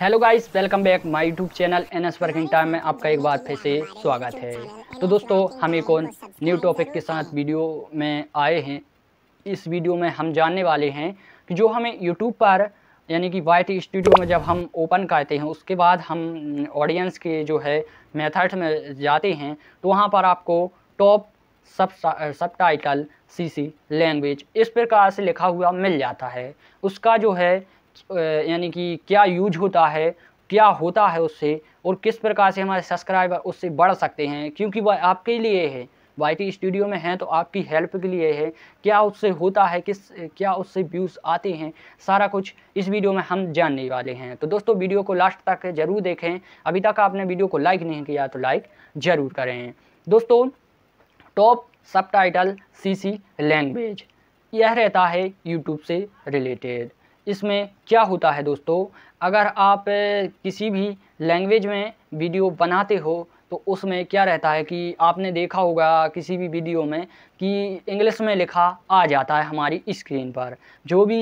hello guys welcome back my YouTube channel N S working time में आपका एक बार फिर से स्वागत है तो दोस्तों हम एक और न्यू टॉपिक के साथ वीडियो में आए हैं इस वीडियो में हम जानने वाले हैं कि जो हमें यूट्यूब पर यानी कि वाइट स्टूडियो में जब हम ओपन करते हैं उसके बाद हम ऑडियंस के जो है मेथड में जाते हैं तो वहाँ पर आपको टॉप सब सब टाइटल सी सी लैंग्वेज इस प्रकार से लिखा हुआ मिल जाता है उसका जो है यानी कि क्या यूज होता है क्या होता है उससे और किस प्रकार से हमारे सब्सक्राइबर उससे बढ़ सकते हैं क्योंकि वह आपके लिए है वाई स्टूडियो में हैं तो आपकी हेल्प के लिए है क्या उससे होता है किस क्या उससे व्यूज़ आते हैं सारा कुछ इस वीडियो में हम जानने वाले हैं तो दोस्तों वीडियो को लास्ट तक ज़रूर देखें अभी तक आपने वीडियो को लाइक नहीं किया तो लाइक ज़रूर करें दोस्तों top subtitle C language यह रहता है यूट्यूब से रिलेटेड इसमें क्या होता है दोस्तों अगर आप किसी भी लैंग्वेज में वीडियो बनाते हो तो उसमें क्या रहता है कि आपने देखा होगा किसी भी वीडियो में कि इंग्लिश में लिखा आ जाता है हमारी स्क्रीन पर जो भी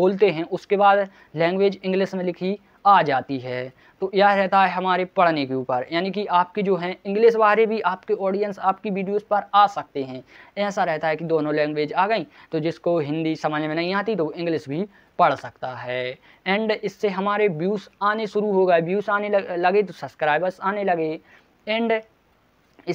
बोलते हैं उसके बाद लैंग्वेज इंग्लिश में लिखी आ जाती है तो यह रहता है हमारे पढ़ने के ऊपर यानी कि आपके जो हैं इंग्लिश वाले भी आपके ऑडियंस आपकी वीडियोस पर आ सकते हैं ऐसा रहता है कि दोनों लैंग्वेज आ गई तो जिसको हिंदी समझ में नहीं आती तो इंग्लिश भी पढ़ सकता है एंड इससे हमारे व्यूज़ आने शुरू हो गए व्यूज़ तो आने लगे तो सब्सक्राइबर्स आने लगे एंड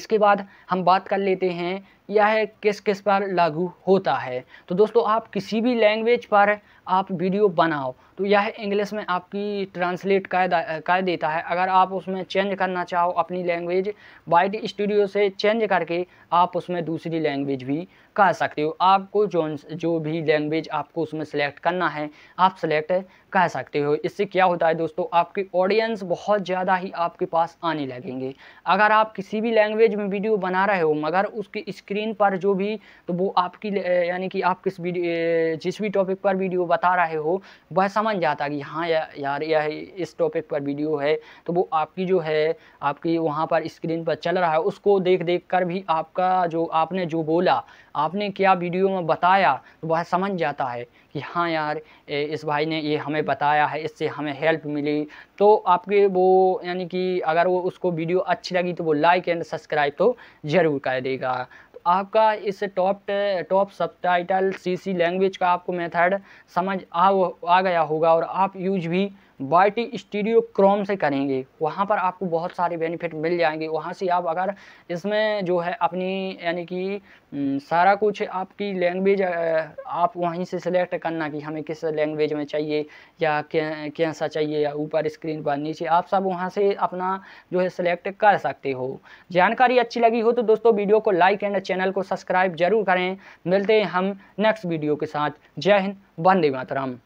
इसके बाद हम बात कर लेते हैं यह किस किस पर लागू होता है तो दोस्तों आप किसी भी लैंग्वेज पर आप वीडियो बनाओ तो यह इंग्लिश में आपकी ट्रांसलेट कर कर देता है अगर आप उसमें चेंज करना चाहो अपनी लैंग्वेज वाइट स्टूडियो से चेंज करके आप उसमें दूसरी लैंग्वेज भी कर सकते हो आपको जो जो भी लैंग्वेज आपको उसमें सेलेक्ट करना है आप सेलेक्ट कर सकते हो इससे क्या होता है दोस्तों आपके ऑडियंस बहुत ज़्यादा ही आपके पास आने लगेंगे अगर आप किसी भी लैंग्वेज में वीडियो बना रहे हो मगर उसकी स्क्रीन स्क्रीन पर जो भी तो वो आपकी यानी कि आप किस वीडियो जिस भी टॉपिक पर वीडियो बता रहे हो वह समझ जाता कि हाँ या, यार यह इस टॉपिक पर वीडियो है तो वो आपकी जो है आपकी वहाँ पर स्क्रीन पर चल रहा है उसको देख देख कर भी आपका जो आपने जो बोला आपने क्या वीडियो में बताया तो वह समझ जाता है कि हाँ यार इस भाई ने ये हमें बताया है इससे हमें हेल्प मिली तो आपके वो यानी कि अगर वो उसको वीडियो अच्छी लगी तो वो लाइक एंड सब्सक्राइब तो ज़रूर कर देगा आपका इस top top subtitle C language का आपको मेथड समझ आ आ गया होगा और आप यूज भी वाई स्टीडियो क्रोम से करेंगे वहाँ पर आपको बहुत सारे बेनिफिट मिल जाएंगे वहाँ से आप अगर इसमें जो है अपनी यानी कि सारा कुछ आपकी लैंग्वेज आप वहीं से सिलेक्ट करना कि हमें किस लैंग्वेज में चाहिए या कैसा चाहिए या ऊपर स्क्रीन पर नीचे आप सब वहाँ से अपना जो है सिलेक्ट कर सकते हो जानकारी अच्छी लगी हो तो दोस्तों वीडियो को लाइक एंड चैनल को सब्सक्राइब जरूर करें मिलते हैं हम नेक्स्ट वीडियो के साथ जय हिंद वंदे मातराम